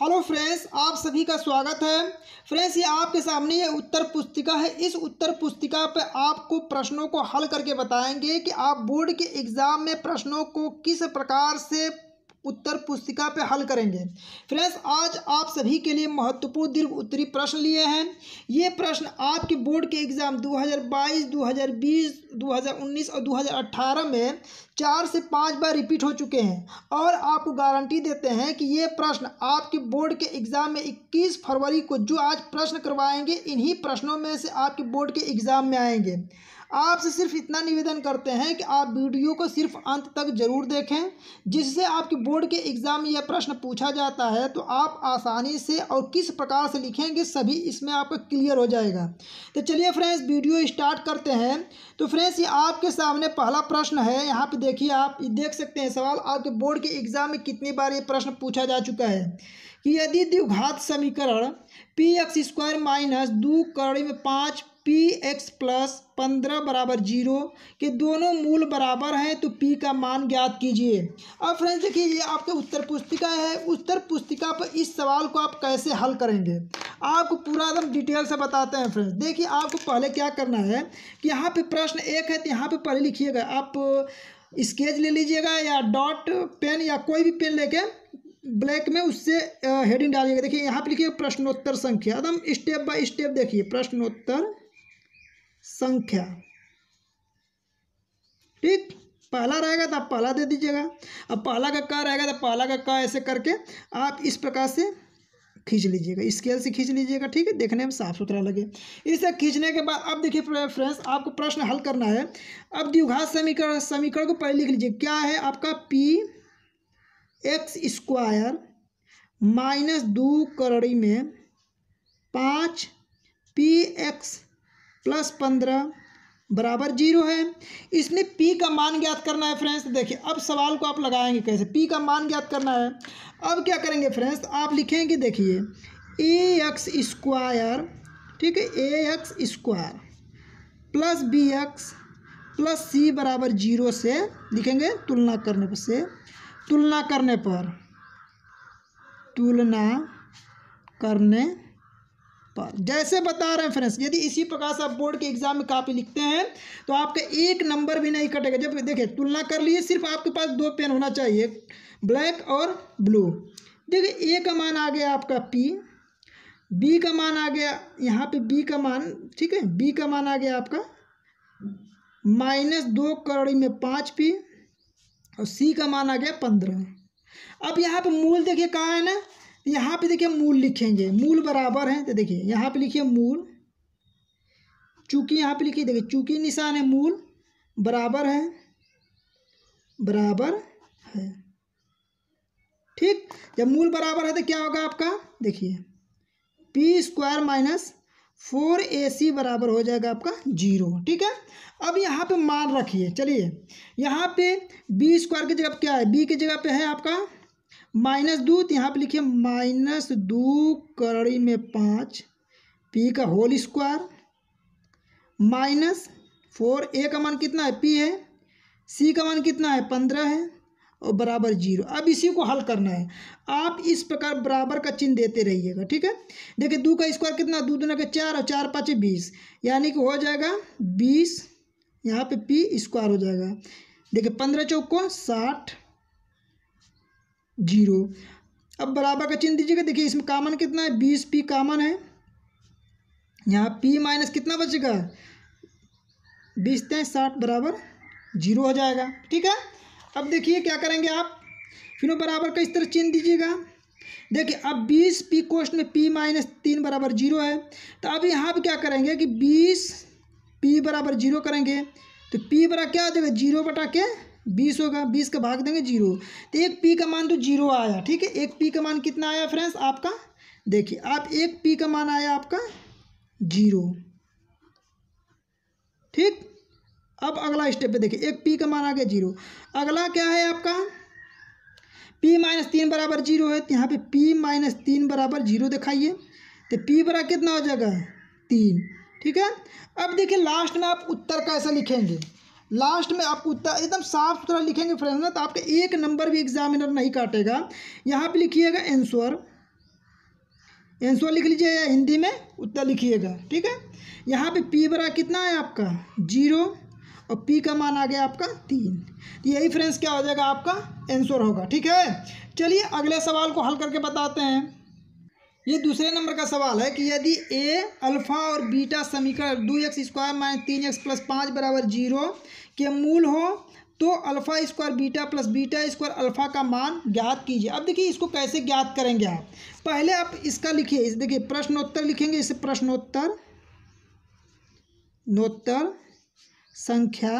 hello friends आप सभी का स्वागत है फ्रेंड्स ये आपके सामने ये उत्तर पुस्तिका है इस उत्तर पुस्तिका पर आपको प्रश्नों को हल करके बताएंगे कि आप बोर्ड के एग्ज़ाम में प्रश्नों को किस प्रकार से उत्तर पुस्तिका पे हल करेंगे फ्रेंड्स आज आप सभी के लिए महत्वपूर्ण दीर्घ उत्तरी प्रश्न लिए हैं ये प्रश्न आपके बोर्ड के एग्ज़ाम 2022, 2020, 2019 और 2018 में चार से पाँच बार रिपीट हो चुके हैं और आपको गारंटी देते हैं कि ये प्रश्न आपके बोर्ड के एग्ज़ाम में 21 फरवरी को जो आज प्रश्न करवाएंगे इन्हीं प्रश्नों में से आपके बोर्ड के एग्ज़ाम में आएंगे आपसे सिर्फ इतना निवेदन करते हैं कि आप वीडियो को सिर्फ अंत तक जरूर देखें जिससे आपके बोर्ड के एग्ज़ाम में यह प्रश्न पूछा जाता है तो आप आसानी से और किस प्रकार से लिखेंगे सभी इसमें आपका क्लियर हो जाएगा तो चलिए फ्रेंड्स वीडियो स्टार्ट करते हैं तो फ्रेंड्स ये आपके सामने पहला प्रश्न है यहाँ पर देखिए आप देख सकते हैं सवाल आपके बोर्ड के एग्ज़ाम में कितनी बार ये प्रश्न पूछा जा चुका है कि यदि द्विघात समीकरण पी एक्स स्क्वायर माइनस दो कड़ी में पाँच पी एक्स प्लस पंद्रह बराबर जीरो के दोनों मूल बराबर हैं तो पी का मान ज्ञात कीजिए अब फ्रेंड्स देखिए ये आपके उत्तर पुस्तिका है उत्तर पुस्तिका पर इस सवाल को आप कैसे हल करेंगे आपको पूरा एकदम डिटेल से बताते हैं फ्रेंड्स देखिए आपको पहले क्या करना है कि यहाँ पर प्रश्न एक है तो यहाँ पर पहले लिखिएगा आप स्केच ले लीजिएगा या डॉट पेन या कोई भी पेन लेके ब्लैक में उससे हेडिंग डालिएगा देखिए यहाँ पे लिखिए प्रश्नोत्तर संख्या एकदम स्टेप बाय स्टेप देखिए प्रश्नोत्तर संख्या ठीक पहला रहेगा तो आप पहला दे दीजिएगा अब पहला का का रहेगा तो पहला का का ऐसे करके आप इस प्रकार से खींच लीजिएगा स्केल से खींच लीजिएगा ठीक है देखने में साफ सुथरा लगे इसे खींचने के बाद अब देखिए फ्रेंड्स आपको प्रश्न हल करना है अब द्विघात समीकरण समीकरण को पहले लिख लीजिए क्या है आपका पी एक्स स्क्वायर माइनस दो करड़ी में पाँच पी एक्स प्लस पंद्रह बराबर जीरो है इसमें पी का मान ज्ञात करना है फ्रेंड्स तो देखिए अब सवाल को आप लगाएंगे कैसे पी का मान ज्ञात करना है अब क्या करेंगे फ्रेंड्स आप लिखेंगे देखिए ए एक्स स्क्वायर ठीक है A X square plus B X plus C बराबर जीरो से लिखेंगे तुलना करने पर से तुलना करने पर तुलना करने पर जैसे बता रहे हैं फ्रेंड्स यदि इसी प्रकार से आप बोर्ड के एग्जाम में कापी लिखते हैं तो आपका एक नंबर भी नहीं कटेगा जब देखिए तुलना कर लिए सिर्फ आपके पास दो पेन होना चाहिए ब्लैक और ब्लू देखिए ए का मान आ गया आपका पी बी का मान आ गया यहाँ पे बी का मान ठीक है बी का मान आ गया आपका माइनस दो करोड़ी में पाँच पी और सी का मान आ गया पंद्रह अब यहाँ पे मूल देखिए कहाँ है ना यहाँ पे देखिए मूल लिखेंगे मूल बराबर है तो देखिए यहाँ पे लिखिए मूल चूंकि यहाँ पे लिखिए देखिए चूंकि निशान है मूल बराबर है बराबर है ठीक जब मूल बराबर है तो क्या होगा आपका देखिए P square minus four A C बराबर हो जाएगा आपका जीरो ठीक है अब यहाँ पे मान रखिए चलिए यहाँ पे बी स्क्वायर की जगह क्या है बी की जगह पे है आपका माइनस दो तो यहाँ पे लिखिए माइनस दो कड़ी में पाँच पी का whole square minus four A का मान कितना है पी है सी का मान कितना है पंद्रह है और बराबर जीरो अब इसी को हल करना है आप इस प्रकार बराबर का चिन्ह देते रहिएगा ठीक है देखिए दो का स्क्वायर कितना दो दुना के चार और चार पाँच बीस यानी कि हो जाएगा बीस यहाँ पे पी स्क्वायर हो जाएगा देखिए पंद्रह चौको साठ जीरो अब बराबर का चिन्ह दीजिएगा देखिए इसमें कामन कितना है बीस पी कामन है यहाँ पी माइनस कितना बचेगा बीस तेईस साठ बराबर जीरो हो जाएगा ठीक है अब देखिए क्या करेंगे आप फिर बराबर का इस तरह चिन्ह दीजिएगा देखिए अब बीस पी कोष्ट में पी माइनस तीन बराबर जीरो है तो अब यहाँ पर क्या करेंगे कि बीस पी बराबर जीरो करेंगे तो पी बरा क्या हो जाएगा जीरो बटा के बीस होगा बीस का भाग देंगे जीरो तो एक पी का मान तो जीरो आया ठीक है एक पी का मान कितना आया फ्रेंड्स आपका देखिए आप एक पी का मान आया आपका जीरो ठीक अब अगला स्टेप पे देखिए एक पी का मान आ गया जीरो अगला क्या है आपका पी माइनस तीन बराबर जीरो है तो यहाँ पे पी माइनस तीन बराबर जीरो दिखाइए तो पी बरा कितना हो जाएगा तीन ठीक है अब देखिए लास्ट में आप उत्तर कैसा लिखेंगे लास्ट में आपको उत्तर एकदम साफ सुथरा लिखेंगे फ्रेंड्स ना तो आपका एक नंबर भी एग्जामिनर नहीं काटेगा यहाँ पे लिखिएगा एंसोर एंसोर लिख लीजिए या हिंदी में उत्तर लिखिएगा ठीक है यहाँ पे पी बरा कितना है आपका जीरो और पी का मान आ गया आपका तीन तो यही फ्रेंड्स क्या हो जाएगा आपका एंसोर होगा ठीक है चलिए अगले सवाल को हल करके बताते हैं ये दूसरे नंबर का सवाल है कि यदि ए अल्फा और बीटा समीकरण दो एक्स स्क्वायर माइनस तीन एक्स प्लस पाँच बराबर जीरो के मूल हो तो alpha square beta plus beta square alpha का मान ज्ञात कीजिए अब देखिए इसको कैसे ज्ञात करेंगे आप पहले आप इसका लिखिए इस देखिए प्रश्नोत्तर लिखेंगे इसे प्रश्नोत्तर नोत्तर संख्या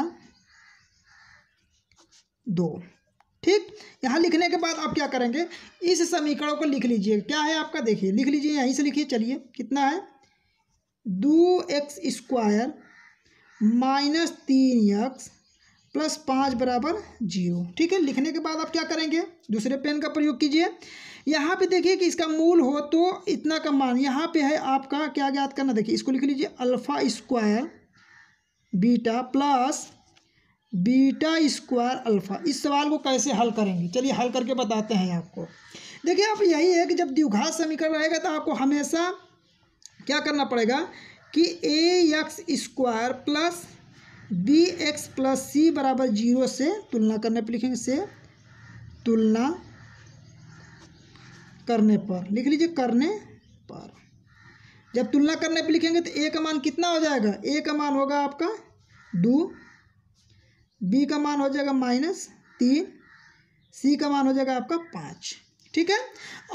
दो ठीक यहाँ लिखने के बाद आप क्या करेंगे इस समीकरण को लिख लीजिए क्या है आपका देखिए लिख लीजिए यहीं से लिखिए चलिए कितना है दो एक्स स्क्वायर माइनस तीन एक्स प्लस पाँच बराबर जीरो ठीक है लिखने के बाद आप क्या करेंगे दूसरे पेन का प्रयोग कीजिए यहाँ पे देखिए कि इसका मूल हो तो इतना का मान यहाँ पे है आपका क्या ज्ञात करना देखिए इसको लिख लीजिए alpha square beta plus beta square alpha इस सवाल को कैसे हल करेंगे चलिए हल करके बताते हैं आपको देखिए आप यही है कि जब द्विघात समीकरण रहेगा तो आपको हमेशा क्या करना पड़ेगा कि A X square plus B X plus C बराबर जीरो से तुलना करने पर लिखेंगे से तुलना करने पर लिख लीजिए करने पर जब तुलना करने पर लिखेंगे तो ए का मान कितना हो जाएगा ए का मान होगा आपका दो बी का मान हो जाएगा माइनस तीन सी का मान हो जाएगा आपका पाँच ठीक है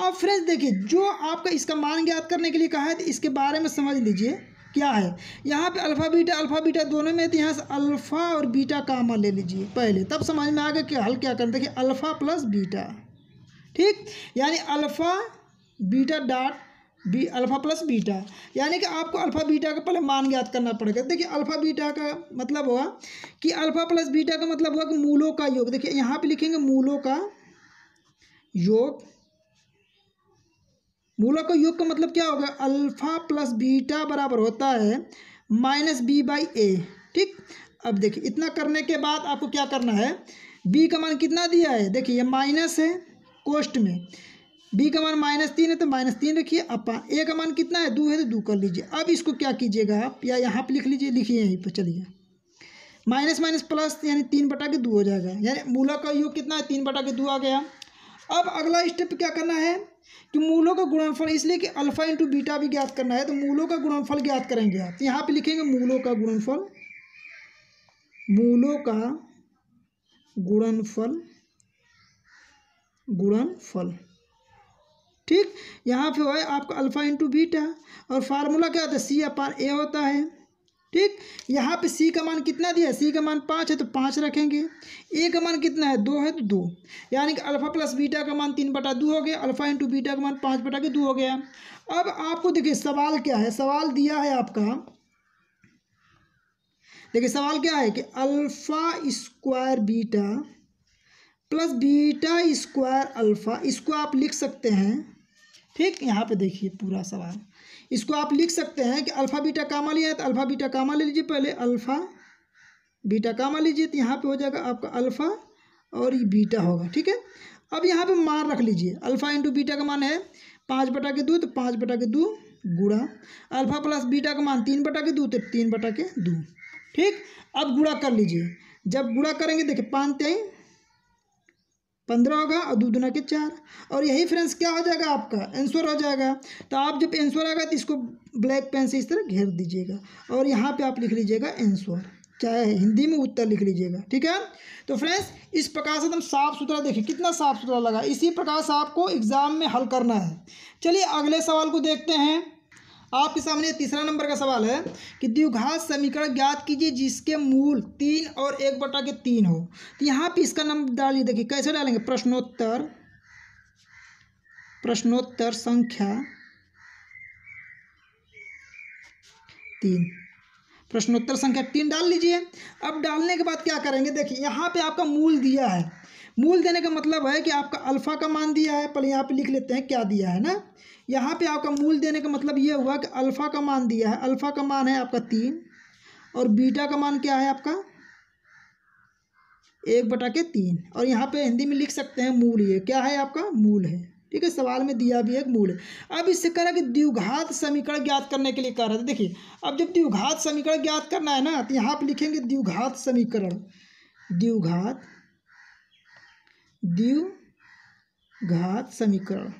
और फ्रेंड्स देखिए जो आपका इसका मान ज्ञात करने के लिए कहा है तो इसके बारे में समझ लीजिए क्या है यहाँ पे अल्फ़ा बीटा अल्फ़ा बीटा दोनों में तो यहाँ से अल्फ़ा और बीटा का मान ले लीजिए पहले तब समझ में आ गया कि हल क्या करना देखिए अल्फ़ा प्लस बीटा ठीक यानी alpha beta dot B alpha plus beta यानी कि आपको अल्फ़ा बीटा का पहले मान ज्ञात करना पड़ेगा देखिए अल्फ़ा बीटा का मतलब हुआ कि अल्फ़ा प्लस बीटा का मतलब हुआ कि मूलों का योग देखिए यहाँ पे लिखेंगे मूलों का योग मूलों का योग का मतलब क्या होगा अल्फ़ा प्लस बीटा बराबर होता है माइनस बी बाई ए ठीक अब देखिए इतना करने के बाद आपको क्या करना है बी का मान कितना दिया है देखिए माइनस है कोष्ट में बी का मान माइनस तीन है तो माइनस तीन रखिए अपा ए का मान कितना है दो है तो दो कर लीजिए अब इसको क्या कीजिएगा आप या यहाँ पर लिख लीजिए लिखिए यहीं पर चलिए माइनस माइनस प्लस यानी तीन बटा के दो हो जाएगा यानी मूला का योग कितना है तीन बटा के दो आ गया अब अगला स्टेप क्या करना है कि मूलों का गुणनफल इसलिए कि अल्फा इंटू बीटा भी ज्ञात करना है तो मूलों का गुणनफल ज्ञात करेंगे आप तो यहाँ पे लिखेंगे मूलों का गुणनफल मूलों का गुणनफल गुणनफल ठीक यहाँ पे हुआ है आपका अल्फ़ा इंटू बीटा और फार्मूला क्या होता है सी अपार ए होता है ठीक यहाँ पे सी का मान कितना दिया है सी का मान पाँच है तो पाँच रखेंगे ए का मान कितना है दो है तो दो यानी कि अल्फ़ा प्लस बीटा का मान तीन बटा दो हो गया अल्फ़ा इंटू बीटा का मान पाँच बटा के दो हो गया अब आपको देखिए सवाल क्या है सवाल दिया है आपका देखिए सवाल क्या है कि alpha square beta plus beta square alpha इसको आप लिख सकते हैं ठीक यहाँ पे देखिए पूरा सवाल इसको आप लिख सकते हैं कि अल्फ़ा बीटा कामा लिया है तो अल्फ़ा बीटा कामा ले लीजिए पहले अल्फ़ा बीटा कामा लीजिए तो यहाँ पे हो जाएगा आपका अल्फ़ा और ये बीटा होगा ठीक है अब यहाँ पे मान रख लीजिए अल्फ़ा इंटू बीटा का मान है पाँच बटा के दो तो पाँच बटा के दो गुड़ा अल्फ़ा प्लस बीटा का मान तीन बटा के दो तो तीन बटा के दो ठीक अब गुड़ा कर लीजिए जब गुड़ा करेंगे देखिए पाँच तेई पंद्रह होगा और दो दुना के चार और यही फ्रेंड्स क्या हो जाएगा आपका आंसर हो जाएगा तो आप जब आंसर आएगा तो इसको ब्लैक पेन से इस तरह घेर दीजिएगा और यहाँ पे आप लिख लीजिएगा आंसर चाहे हिंदी में उत्तर लिख लीजिएगा ठीक है तो फ्रेंड्स इस प्रकार से एकदम तो साफ सुथरा देखिए कितना साफ सुथरा लगा इसी प्रकार से आपको एग्ज़ाम में हल करना है चलिए अगले सवाल को देखते हैं आपके सामने तीसरा नंबर का सवाल है कि द्विघात समीकरण ज्ञात कीजिए जिसके मूल तीन और एक बटा के तीन हो तो यहाँ पे इसका नंबर डालिए देखिए कैसे डालेंगे प्रश्नोत्तर प्रश्नोत्तर संख्या तीन प्रश्नोत्तर संख्या तीन डाल लीजिए अब डालने के बाद क्या करेंगे देखिए यहाँ पे आपका मूल दिया है मूल देने का मतलब है कि आपका अल्फा का मान दिया है पहले यहाँ पे लिख लेते हैं क्या दिया है ना यहाँ पे आपका मूल देने का मतलब ये हुआ कि अल्फ़ा का मान दिया है अल्फ़ा का मान है आपका तीन और बीटा का मान क्या है आपका एक बटा के तीन और यहाँ पे हिंदी में लिख सकते हैं मूल ये क्या है आपका मूल है ठीक है सवाल में दिया भी एक मूल है अब इससे कह रहा है कि द्विघात समीकरण ज्ञात करने के लिए कह रहा था देखिए अब जब द्विघात समीकरण ज्ञात करना है ना तो यहाँ पर लिखेंगे द्विघात समीकरण द्विघात द्विघात समीकरण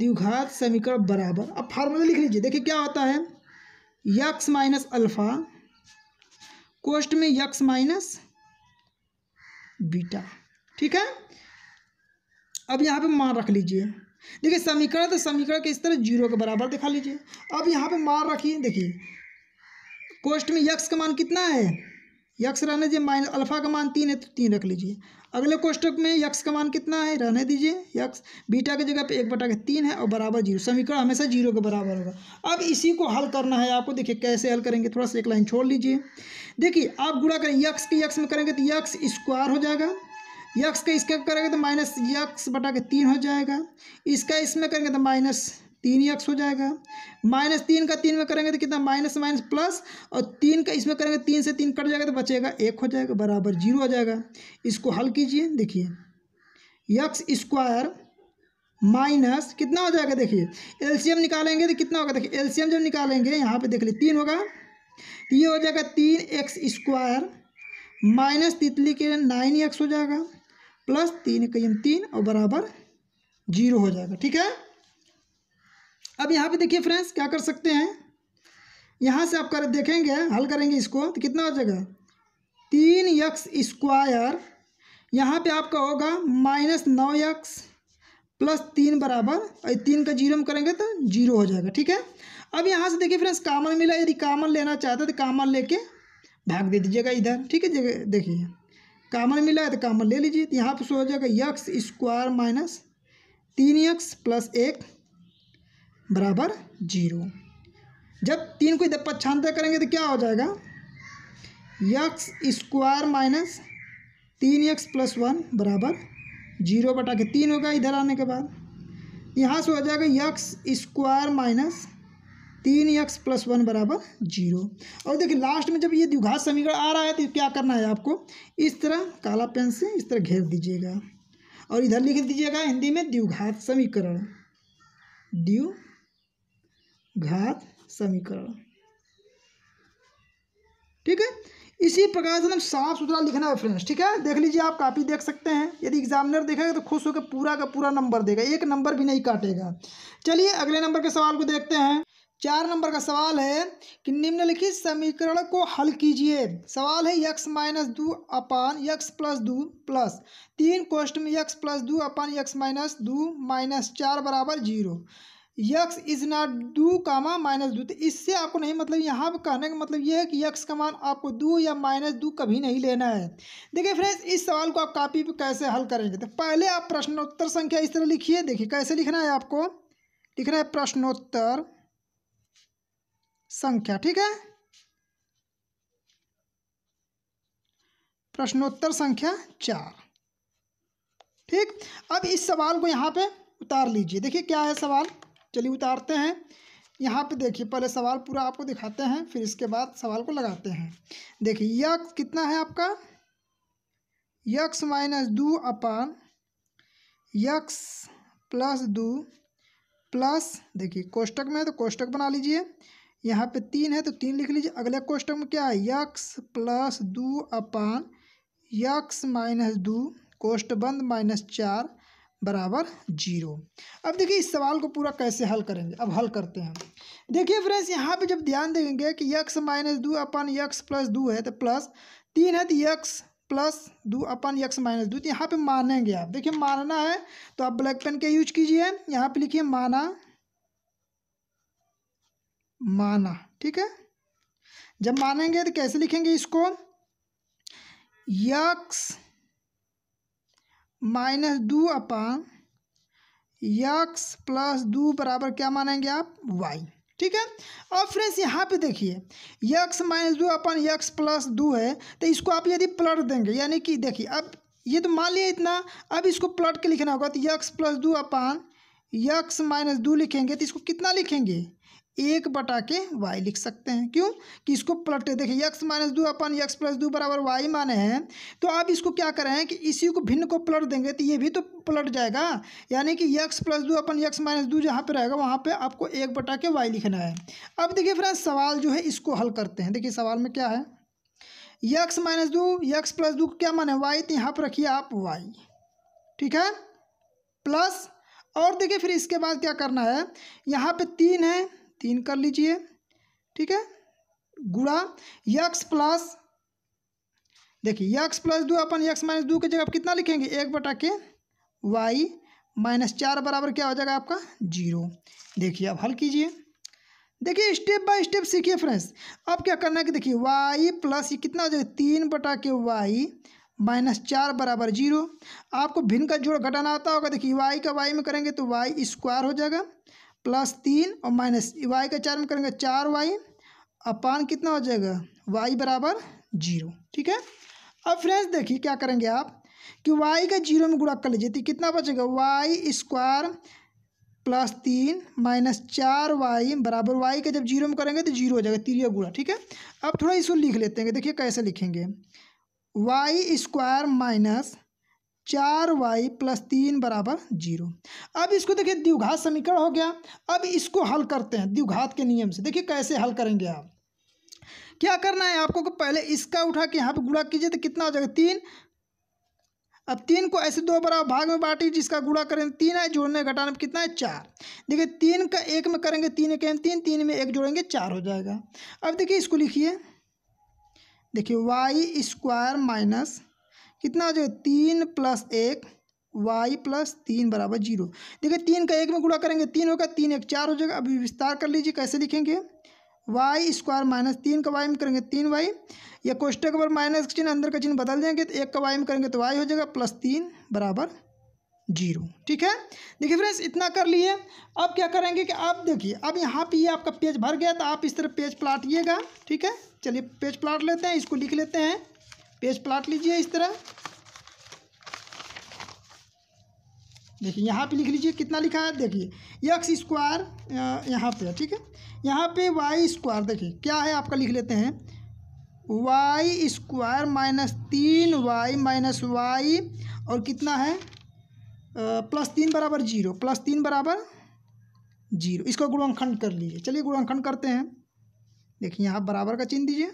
द्विघात समीकरण बराबर अब फार्मूला लिख लीजिए देखिए क्या होता है यक्स माइनस अल्फा कोष्ट में यक्स माइनस बीटा ठीक है अब यहाँ पे मान रख लीजिए देखिए समीकरण तो समीकरण के इस तरह जीरो के बराबर दिखा लीजिए अब यहाँ पे मान रखिए देखिए कोष्ट में यक्स का मान कितना है यक्स रहने दीजिए माइनस अल्फा का मान तीन है तो तीन रख लीजिए अगले कोष्टक में यक्स का मान कितना है रहने दीजिए यक्स बीटा की जगह पे एक बटा के तीन है और बराबर जीरो समीकरण हमेशा जीरो के बराबर होगा अब इसी को हल करना है आपको देखिए कैसे हल करेंगे थोड़ा सा एक लाइन छोड़ लीजिए देखिए आप गुड़ा करें यक्स के यक्स में करेंगे तो यक्स स्क्वायर हो जाएगा यक्स का इसका करेंगे तो माइनस यक्स बटा के तीन हो जाएगा इसका इसमें करेंगे तो माइनस तीन ही एक्स हो जाएगा माइनस तीन का तीन में करेंगे तो कितना माइनस माइनस प्लस और तीन का इसमें करेंगे तीन से तीन कट जाएगा तो बचेगा एक हो जाएगा बराबर जीरो हो जाएगा इसको हल कीजिए देखिए यक्स स्क्वायर माइनस कितना हो जाएगा देखिए एलसीएम निकालेंगे तो कितना होगा देखिए एलसीएम जब निकालेंगे यहाँ पे देख लीजिए तीन होगा तो ये हो जाएगा तीन एक्स स्क्वायर माइनस तितली के नाइन एक्स हो जाएगा प्लस तीन कयम तीन और बराबर जीरो हो जाएगा ठीक है अब यहाँ पे देखिए फ्रेंड्स क्या कर सकते हैं यहाँ से आप कर देखेंगे हल करेंगे इसको तो कितना हो जाएगा तीन यक्स स्क्वायर यहाँ पे आपका होगा माइनस नौ यक्स प्लस तीन बराबर और तीन का जीरो में करेंगे तो जीरो हो जाएगा ठीक है अब यहाँ से देखिए फ्रेंड्स कामन मिला यदि कामन लेना चाहते तो कामन लेके भाग दे दीजिएगा इधर ठीक है देखिए कामन मिला है तो कामन ले लीजिए तो यहाँ पर सो हो जाएगा यक्स स्क्वायर माइनस तीन यक्स प्लस एक बराबर जीरो जब तीन को इधर पक्षांतर करेंगे तो क्या हो जाएगा यक्स स्क्वायर माइनस तीन यक्स प्लस वन बराबर जीरो बटा के तीन होगा इधर आने के बाद यहाँ से हो जाएगा यक्स स्क्वायर माइनस तीन यक्स प्लस वन बराबर जीरो और देखिए लास्ट में जब ये द्विघात समीकरण आ रहा है तो क्या करना है आपको इस तरह काला पेन से इस तरह घेर दीजिएगा और इधर लिख दीजिएगा हिंदी में द्विघात समीकरण द्यू घात समीकरण ठीक है इसी प्रकार से हम साफ सुथरा लिखना है फ्रेंड्स ठीक है देख लीजिए आप कापी देख सकते हैं यदि एग्जामिनर देखेगा तो खुश होकर पूरा का पूरा नंबर देगा एक नंबर भी नहीं काटेगा चलिए अगले नंबर के सवाल को देखते हैं चार नंबर का सवाल है कि निम्नलिखित समीकरण को हल कीजिए सवाल है यक्स माइनस दू अपान यक्स प्लस दू प्लस तीन कोष्ट में x plus two upon x minus two minus चार बराबर जीरो यक्स इज नॉट दू कामा माइनस दू तो इससे आपको नहीं मतलब यहाँ पर कहने का मतलब यह है कि यक्स का मान आपको दू या माइनस दू कभी नहीं लेना है देखिए फ्रेंड्स इस सवाल को आप कापी पर कैसे हल करेंगे तो पहले आप प्रश्नोत्तर संख्या इस तरह लिखिए देखिए कैसे लिखना है आपको लिखना है प्रश्नोत्तर संख्या ठीक है प्रश्नोत्तर संख्या चार ठीक अब इस सवाल को यहाँ पे उतार लीजिए देखिए क्या है सवाल चलिए उतारते हैं यहाँ पे देखिए पहले सवाल पूरा आपको दिखाते हैं फिर इसके बाद सवाल को लगाते हैं देखिए यक्स कितना है आपका यक्स माइनस दू अपान यक्स प्लस दू प्लस देखिए कोष्टक में है तो कोष्टक बना लीजिए यहाँ पे तीन है तो तीन लिख लीजिए अगले कोष्टक में क्या है x plus two upon x minus दू कोष्ट बंद माइनस चार बराबर जीरो अब देखिए इस सवाल को पूरा कैसे हल करेंगे अब हल करते हैं देखिए फ्रेंड्स यहाँ पे जब ध्यान देंगे कि यक्स माइनस दो अपन यक्स प्लस दो है तो प्लस तीन है तो यक्स प्लस दो अपन यक्स माइनस दो तो यहाँ पे मानेंगे आप देखिए मानना है तो आप ब्लैक पेन का यूज कीजिए यहाँ पे लिखिए माना माना ठीक है जब मानेंगे तो कैसे लिखेंगे इसको यक्स माइनस दो अपन यक्स प्लस दो बराबर क्या मानेंगे आप वाई ठीक है और फ्रेंड्स यहाँ पे देखिए यक्स माइनस दो अपन यक्स प्लस दो है तो इसको आप यदि प्लट देंगे यानी कि देखिए अब ये तो मान लिया इतना अब इसको प्लट के लिखना होगा तो यक्स प्लस दो अपन यक्स माइनस दो लिखेंगे तो इसको कितना लिखेंगे एक बटा के वाई लिख सकते हैं क्यों कि इसको पलटे देखिए यक्स माइनस दो अपन यक्स प्लस दो बराबर वाई माने हैं तो आप इसको क्या करें कि इसी को भिन्न को पलट देंगे तो ये भी तो पलट जाएगा यानी कि यक्स प्लस दो अपन यक्स माइनस दो जहाँ पर रहेगा वहाँ पे आपको एक बटा के वाई लिखना है अब देखिए फ्रेंड सवाल जो है इसको हल करते हैं देखिए सवाल में क्या है यक्स माइनस दो यक्स प्लस दो क्या माने वाई तो यहाँ पर रखिए आप वाई ठीक है प्लस और देखिए फिर इसके बाद क्या करना है यहाँ पे तीन है तीन कर लीजिए ठीक है गुड़ा यक्स प्लस देखिए यक्स प्लस दो अपन यक्स माइनस दो की जगह आप कितना लिखेंगे एक बटा के वाई माइनस चार बराबर क्या हो जाएगा आपका जीरो देखिए अब हल कीजिए देखिए स्टेप बाय स्टेप सीखिए फ्रेंड्स अब क्या करना है कि देखिए वाई प्लस ये कितना हो जाएगा तीन बटा के वाई माइनस चार बराबर जीरो आपको भिन्न का जोड़ घटाना आता होगा देखिए वाई का वाई में करेंगे तो वाई स्क्वायर हो जाएगा प्लस तीन और माइनस वाई का चार में करेंगे चार वाई अपान कितना हो जाएगा वाई बराबर जीरो ठीक है अब फ्रेंड्स देखिए क्या करेंगे आप कि वाई का जीरो में गुणा कर लीजिए तो कितना बचेगा वाई स्क्वायर प्लस तीन माइनस चार वाई बराबर वाई का जब जीरो में करेंगे तो जीरो हो जाएगा तीन गुड़ा ठीक है अब थोड़ा इसको लिख लेते हैं देखिए कैसे लिखेंगे वाई स्क्वायर माइनस चार वाई प्लस तीन बराबर जीरो अब इसको देखिए द्विघात समीकरण हो गया अब इसको हल करते हैं द्विघात के नियम से देखिए कैसे हल करेंगे आप क्या करना है आपको पहले इसका उठा के यहाँ पर गुणा कीजिए तो कितना हो जाएगा तीन अब तीन को ऐसे दो बराबर भाग में बांटिए जिसका गुणा करेंगे तीन है जोड़ने घटाने पर कितना है चार देखिए तीन का एक में करेंगे तीन एक तीन तीन में एक जोड़ेंगे चार हो जाएगा अब देखिए इसको लिखिए देखिए वाई स्क्वायर माइनस कितना हो जाएगा तीन प्लस एक वाई प्लस तीन बराबर जीरो देखिए तीन का एक में गुणा करेंगे तीन होगा तीन एक चार हो जाएगा अभी विस्तार कर लीजिए कैसे लिखेंगे वाई स्क्वायर माइनस तीन का वाई में करेंगे तीन वाई या कोष्टक पर माइनस चिन्ह अंदर का चिन्ह बदल देंगे तो एक का वाई में करेंगे तो वाई हो जाएगा प्लस तीन बराबर जीरो ठीक है देखिए फ्रेंड्स इतना कर लिए अब क्या करेंगे कि आप देखिए अब यहाँ पे ये आपका पेज भर गया तो आप इस तरह पेज प्लाटिएगा ठीक है चलिए पेज प्लाट लेते हैं इसको लिख लेते हैं पेज प्लाट लीजिए इस तरह देखिए यहाँ पे लिख लीजिए कितना लिखा है देखिए एक्स स्क्वायर यहाँ पे ठीक है यहाँ पे वाई स्क्वायर देखिए क्या है आपका लिख लेते हैं वाई स्क्वायर माइनस तीन वाई माइनस वाई और कितना है प्लस तीन बराबर जीरो प्लस तीन बराबर जीरो इसको गुणांखंड कर लीजिए चलिए गुणांखंड करते हैं देखिए यहाँ बराबर का चिन्ह दीजिए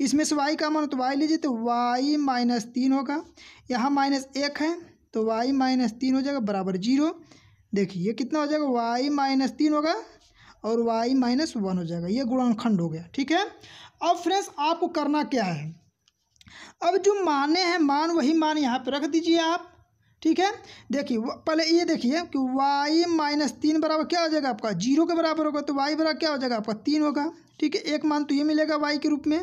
इसमें से वाई का मान तो वाई लीजिए तो वाई माइनस तीन होगा यहाँ माइनस एक है तो वाई माइनस तीन हो जाएगा बराबर जीरो देखिए ये कितना हो जाएगा वाई माइनस तीन होगा और वाई माइनस वन हो जाएगा ये गुणनखंड हो गया ठीक है अब फ्रेंड्स आपको करना क्या है अब जो माने हैं मान वही मान यहाँ पर रख दीजिए आप ठीक है देखिए पहले ये देखिए कि वाई माइनस तीन बराबर क्या हो जाएगा आपका जीरो के बराबर होगा तो वाई बराबर क्या हो जाएगा आपका तीन होगा ठीक है एक मान तो ये मिलेगा वाई के रूप में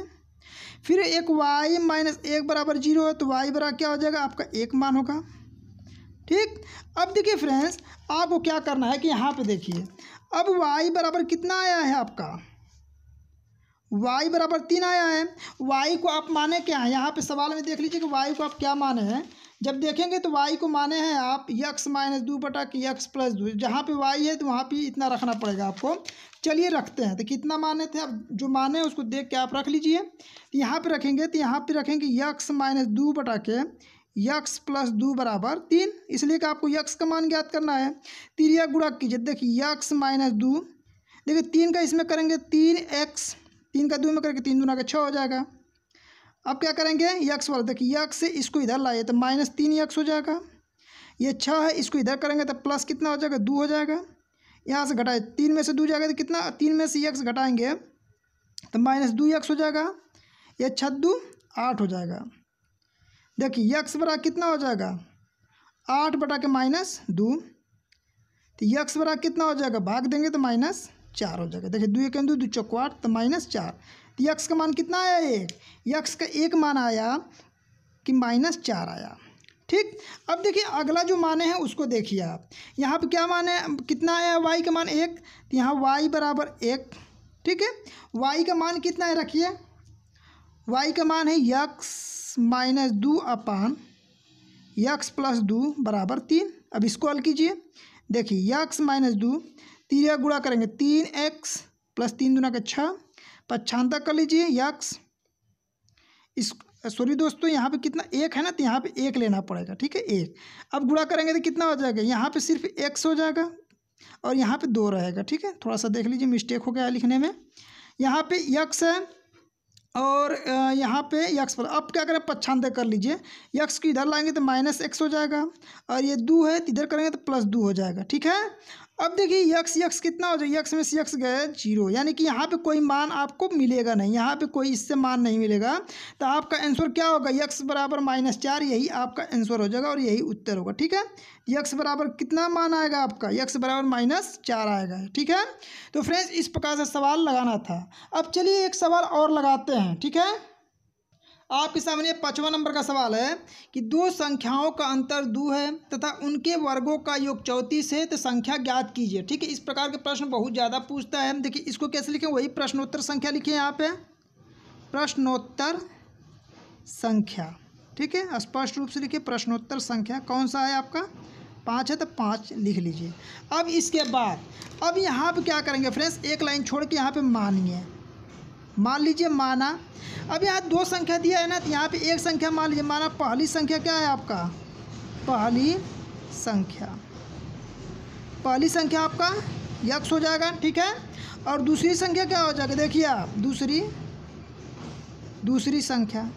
फिर एक वाई माइनस एक बराबर जीरो है तो वाई बराबर क्या हो जाएगा आपका एक मान होगा ठीक अब देखिए फ्रेंड्स आपको क्या करना है कि यहाँ पर देखिए अब वाई बराबर कितना आया है आपका y बराबर तीन आया है y को आप माने क्या है यहाँ पे सवाल में देख लीजिए कि y को आप क्या माने हैं जब देखेंगे तो वाई को माने हैं आप यक्स माइनस दो बटक यक्स प्लस दो जहाँ पर वाई है तो वहाँ पर इतना रखना पड़ेगा आपको चलिए रखते हैं तो कितना माने थे आप जो माने हैं उसको देख के आप रख लीजिए तो यहाँ पर रखेंगे तो यहाँ पर रखेंगे यक्स माइनस दो बटा के यक्स प्लस दो बराबर तीन इसलिए कि आपको यक्स का मान ज्ञात करना है तिरिया गुड़ा कीजिए देखिए यक्स माइनस दो देखिए तीन का इसमें करेंगे तीन एक्स तीन का दो में करके तीन दूना का छः हो जाएगा अब क्या करेंगे यक्स वाला देखिए यक्स इसको इधर लाइए तो माइनस तीन यक्स हो जाएगा ये छः है इसको इधर करेंगे तो प्लस कितना हो जाएगा दो हो जाएगा यहाँ से घटाए तीन में से दो जाएगा तो कितना तीन में से यक्स घटाएंगे तो माइनस दो यक्स हो जाएगा ये दो आठ हो जाएगा देखिए यक्स बड़ा कितना हो जाएगा आठ बटा के माइनस दो तो यक्स बड़ा कितना हो जाएगा भाग देंगे तो माइनस चार हो जाएगा देखिए दो एक दो चौको आठ तो माइनस चार तो यक्स का मान कितना आया एक यक्स का एक मान आया कि माइनस चार आया ठीक अब देखिए अगला जो माने हैं उसको देखिए आप यहाँ पे क्या माने कितना आया वाई का मान एक तो यहाँ वाई बराबर एक ठीक है वाई का मान कितना है रखिए वाई का मान है यक्स माइनस दो अपान यक्स प्लस दो बराबर तीन अब इसको हल कीजिए देखिए यक्स माइनस दो तीन गुड़ा करेंगे तीन एक्स प्लस तीन दुना का छः पक्षांतर कर लीजिए यक्स इस सॉरी दोस्तों यहाँ पे कितना एक है ना तो यहाँ पे एक लेना पड़ेगा ठीक है एक अब गुड़ा करेंगे तो कितना हो जाएगा यहाँ पे सिर्फ एक्स हो जाएगा और यहाँ पे दो रहेगा ठीक है थोड़ा सा देख लीजिए मिस्टेक हो गया लिखने में यहाँ पे यक्स है और यहाँ पे यक्स पर अब क्या करें पक्षांतर कर लीजिए यक्स को इधर लाएंगे तो माइनस एक्स हो जाएगा और ये दो है तो इधर करेंगे तो प्लस दो हो जाएगा ठीक है अब देखिए यक्स यक्स कितना हो जाए यक्स में से यक्स गए जीरो यानी कि यहाँ पे कोई मान आपको मिलेगा नहीं यहाँ पे कोई इससे मान नहीं मिलेगा तो आपका आंसर क्या होगा यक्स बराबर माइनस चार यही आपका आंसर हो जाएगा और यही उत्तर होगा ठीक है यक्स बराबर कितना मान आएगा आपका यक्स बराबर माइनस चार आएगा ठीक है तो फ्रेंड्स इस प्रकार से सवाल लगाना था अब चलिए एक सवाल और लगाते हैं ठीक है आपके सामने पचवा नंबर का सवाल है कि दो संख्याओं का अंतर दो है तथा उनके वर्गों का योग चौंतीस है तो संख्या ज्ञात कीजिए ठीक है इस प्रकार के प्रश्न बहुत ज़्यादा पूछता है देखिए इसको कैसे लिखें वही प्रश्नोत्तर संख्या लिखें यहाँ पे प्रश्नोत्तर संख्या ठीक है स्पष्ट रूप से लिखिए प्रश्नोत्तर संख्या कौन सा है आपका पाँच है तो पाँच लिख लीजिए अब इसके बाद अब यहाँ पर क्या करेंगे फ्रेंड्स एक लाइन छोड़ के यहाँ पर मानिए मान लीजिए माना अब यहाँ दो संख्या दिया है ना तो यहाँ पे एक संख्या मान लीजिए माना पहली संख्या क्या है आपका पहली संख्या पहली संख्या आपका यक्स हो जाएगा ठीक है और दूसरी संख्या क्या हो जाएगा देखिए आप दूसरी दूसरी संख्या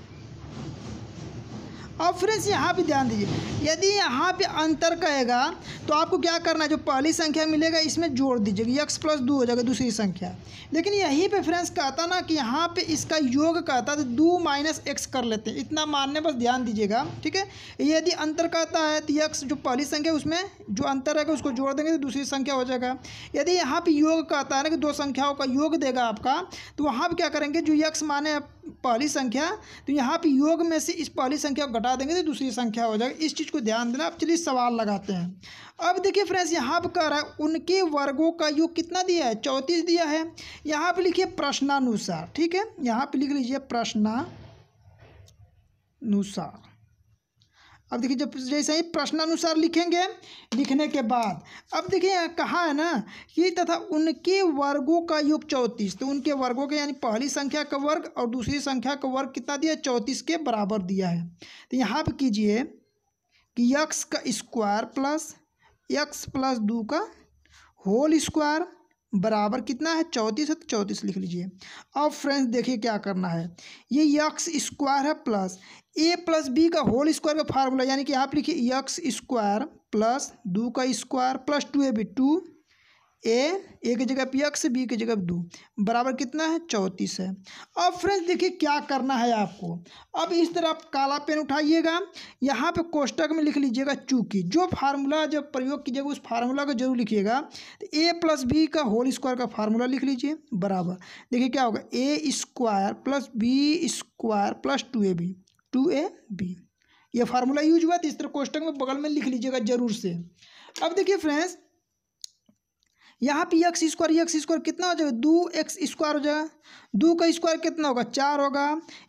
अब फ्रेंड्स यहाँ पे ध्यान दीजिए यदि यहाँ पे अंतर कहेगा तो आपको क्या करना है जो पहली संख्या मिलेगा इसमें जोड़ दीजिएगा यक्स प्लस दो हो जाएगा दूसरी संख्या लेकिन यहीं पे फ्रेंड्स कहता ना कि यहाँ पे इसका योग कहता तो दो माइनस एक्स कर लेते हैं इतना मानने बस ध्यान दीजिएगा ठीक है यदि अंतर कहता है तो यक्स जो पहली संख्या उसमें जो अंतर रहेगा उसको जोड़ देंगे तो दूसरी संख्या हो जाएगा यदि यहाँ पर योग कहता है ना कि दो संख्याओं का योग देगा आपका तो वहाँ पर क्या करेंगे जो यक्स माने पहली संख्या तो यहाँ पर योग में से इस पहली संख्या को हटा देंगे तो दूसरी संख्या हो जाएगी इस चीज़ को ध्यान देना अब चलिए सवाल लगाते हैं अब देखिए फ्रेंड्स यहाँ पर कह रहा है उनके वर्गों का योग कितना दिया है चौंतीस दिया है यहाँ पर लिखिए प्रश्नानुसार ठीक है यहाँ पर लिख लीजिए प्रश्नानुसार अब देखिए जब जैसे ही प्रश्नानुसार लिखेंगे लिखने के बाद अब देखिए यहाँ कहा है ना कि तथा उनके वर्गों का योग चौंतीस तो उनके वर्गों के यानी पहली संख्या का वर्ग और दूसरी संख्या का वर्ग कितना दिया चौंतीस के बराबर दिया है तो यहाँ पर कीजिए कि यक्स का स्क्वायर प्लस यक्स प्लस दो का होल स्क्वायर बराबर कितना है चौंतीस है तो चौंतीस लिख लीजिए अब फ्रेंड्स देखिए क्या करना है ये यक्स स्क्वायर है प्लस ए प्लस बी का होल स्क्वायर का फार्मूला यानी कि आप लिखिए यक्स स्क्वायर प्लस दो का square plus two A B two A A की जगह पी एक्स बी की जगह दो बराबर कितना है चौंतीस है अब फ्रेंड्स देखिए क्या करना है आपको अब इस तरह आप काला पेन उठाइएगा यहाँ पे कोष्टक में लिख लीजिएगा चूंकि जो फार्मूला जब प्रयोग कीजिएगा उस फार्मूला को जरूर लिखिएगा तो ए प्लस बी का होल स्क्वायर का फार्मूला लिख लीजिए बराबर देखिए क्या होगा A square plus B square plus two A B two A B ये फार्मूला यूज हुआ तो इस तरह कोष्टक में बगल में लिख लीजिएगा जरूर से अब देखिए फ्रेंड्स यहाँ पे एक्स स्क्वायर एक स्क्वायर कितना हो जाएगा दो एक्स स्क्वायर हो जाएगा दो का स्क्वायर कितना होगा चार होगा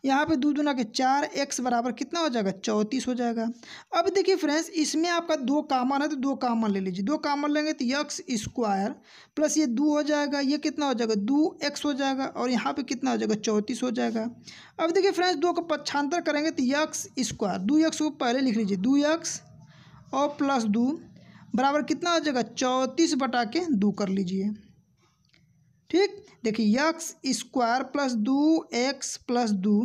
यहाँ पे दो दुना के चार एक्स बराबर कितना हो जाएगा चौंतीस हो जाएगा अब देखिए फ्रेंड्स इसमें आपका दो कामन है तो दो कामन ले लीजिए दो कामन लेंगे तो यक्स स्क्वायर प्लस ये दो हो जाएगा ये कितना हो जाएगा दो एक्स हो जाएगा और यहाँ पे कितना हो जाएगा चौंतीस हो जाएगा अब देखिए फ्रेंड्स दो का पक्षांतर करेंगे तो यक्स स्क्वायर दो यक्स को पहले लिख लीजिए दो यक्स और प्लस दो बराबर कितना हो जाएगा चौंतीस बटा के दो कर लीजिए ठीक देखिए यक्स स्क्वायर प्लस दो एक्स प्लस दो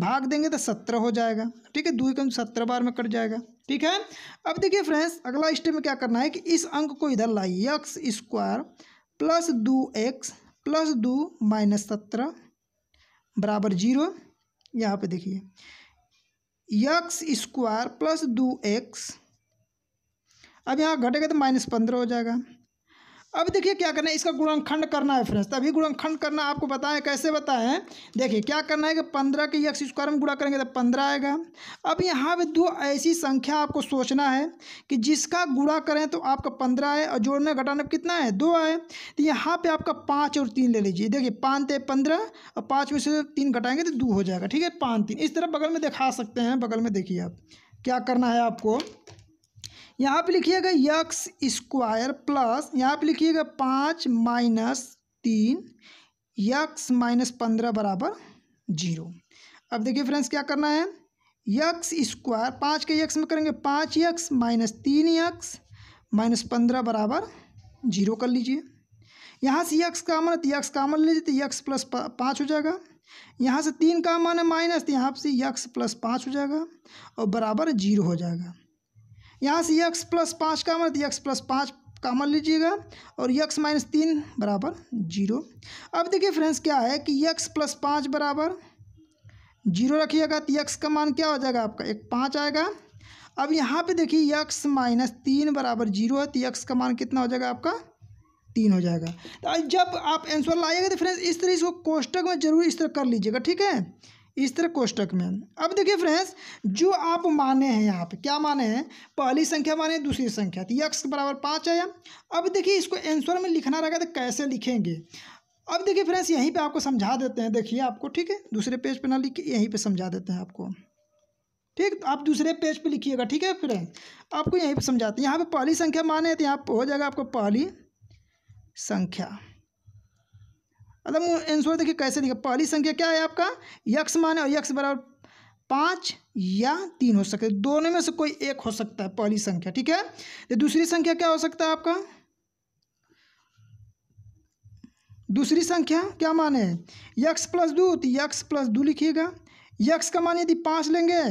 भाग देंगे तो सत्रह हो जाएगा ठीक है दो अंक सत्रह बार में कट जाएगा ठीक है अब देखिए फ्रेंड्स अगला स्टेप में क्या करना है कि इस अंक को इधर लाइए यक्स स्क्वायर प्लस दो एक्स प्लस दो माइनस सत्रह बराबर जीरो यहाँ पे देखिए यक्स स्क्वायर प्लस दो एक्स अब यहाँ घटेगा तो माइनस पंद्रह हो जाएगा अब देखिए क्या करना है इसका गुणनखंड करना है फ्रेंड्स तभी गुणनखंड करना आपको बताएं कैसे बताएं देखिए क्या करना है कि पंद्रह के एक स्क्वायर में गुणा करेंगे तो पंद्रह आएगा अब यहाँ पे दो ऐसी संख्या आपको सोचना है कि जिसका गुणा करें तो आपका पंद्रह है और जोड़ने घटाने कितना है दो आए तो यहाँ पर आपका पाँच और तीन ले लीजिए देखिए पाँच ते पंद्रह और पाँच में से तीन घटाएंगे तो दो हो जाएगा ठीक है पाँच तीन इस तरह बगल में दिखा सकते हैं बगल में देखिए आप क्या करना है आपको यहाँ पे लिखिएगा यक्स स्क्वायर प्लस यहाँ पे लिखिएगा पाँच माइनस तीन यक्स माइनस पंद्रह बराबर जीरो अब देखिए फ्रेंड्स क्या करना है यक्स स्क्वायर पाँच के यक्स में करेंगे पाँच यक्स माइनस तीन यक्स माइनस पंद्रह बराबर जीरो कर लीजिए यहाँ से यक्स का मन है तो यक्स का मन लीजिए तो यक्स प्लस पाँच हो जाएगा यहाँ से तीन का मन है माइनस तो यहाँ से यक्स प्लस पाँच हो जाएगा और बराबर जीरो हो जाएगा यहाँ से यक्स प्लस पाँच का कामन यक्स प्लस पाँच का मान लीजिएगा और यक्स माइनस तीन बराबर जीरो अब देखिए फ्रेंड्स क्या है कि यक्स प्लस पाँच बराबर जीरो रखिएगा तो यक्स का मान क्या हो जाएगा आपका एक पाँच आएगा अब यहाँ पे देखिए यक्स माइनस तीन बराबर जीरो है तो यक्स का मान कितना हो जाएगा आपका तीन हो जाएगा तो जब आप आंसर लाइएगा तो फ्रेंड्स इस तरह इसको कोष्टक में जरूर इस तरह कर लीजिएगा ठीक है इस तरह कोष्टक में अब देखिए फ्रेंड्स जो आप माने हैं यहाँ पे क्या माने हैं पहली संख्या माने दूसरी संख्या तो यक्स बराबर पाँच आया अब देखिए इसको आंसर में लिखना रहेगा तो कैसे लिखेंगे अब देखिए फ्रेंड्स यहीं पे आपको समझा देते हैं देखिए आपको ठीक है दूसरे पेज पे ना लिखिए यहीं पे समझा देते हैं आपको ठीक तो आप दूसरे पेज पे लिखिएगा ठीक है फ्रेंड आपको यहीं पर समझाते हैं यहाँ पर पहली संख्या माने तो यहाँ हो जाएगा आपको पहली संख्या अब आंसर देखिए कैसे देखिए पहली संख्या क्या है आपका यक्स मान है और यक्स बराबर पाँच या तीन हो सकते दोनों में से कोई एक हो सकता है पहली संख्या ठीक है तो दूसरी संख्या क्या हो सकता है आपका दूसरी संख्या क्या माने यक्स प्लस दू तो यक्स प्लस दू लिखिएगा यक्स का मान यदि पाँच लेंगे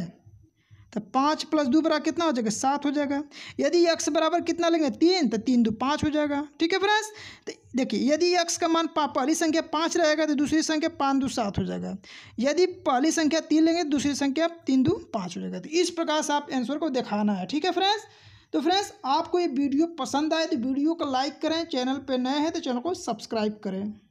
तो पाँच प्लस दो बराबर कितना हो जाएगा सात हो जाएगा यदि यक्स बराबर कितना लेंगे तीन तो तीन दो पाँच हो जाएगा ठीक है फ्रेंड्स तो देखिए यदि यक्स का मान पहली संख्या पाँच रहेगा तो दूसरी संख्या पाँच दो सात हो जाएगा यदि पहली संख्या तीन लेंगे तो दूसरी संख्या तीन दो पाँच हो जाएगा तो इस प्रकार से आप आंसर को दिखाना है ठीक है फ्रेंड्स तो फ्रेंड्स आपको ये वीडियो पसंद आए तो वीडियो को लाइक करें चैनल पर नए हैं तो चैनल को सब्सक्राइब करें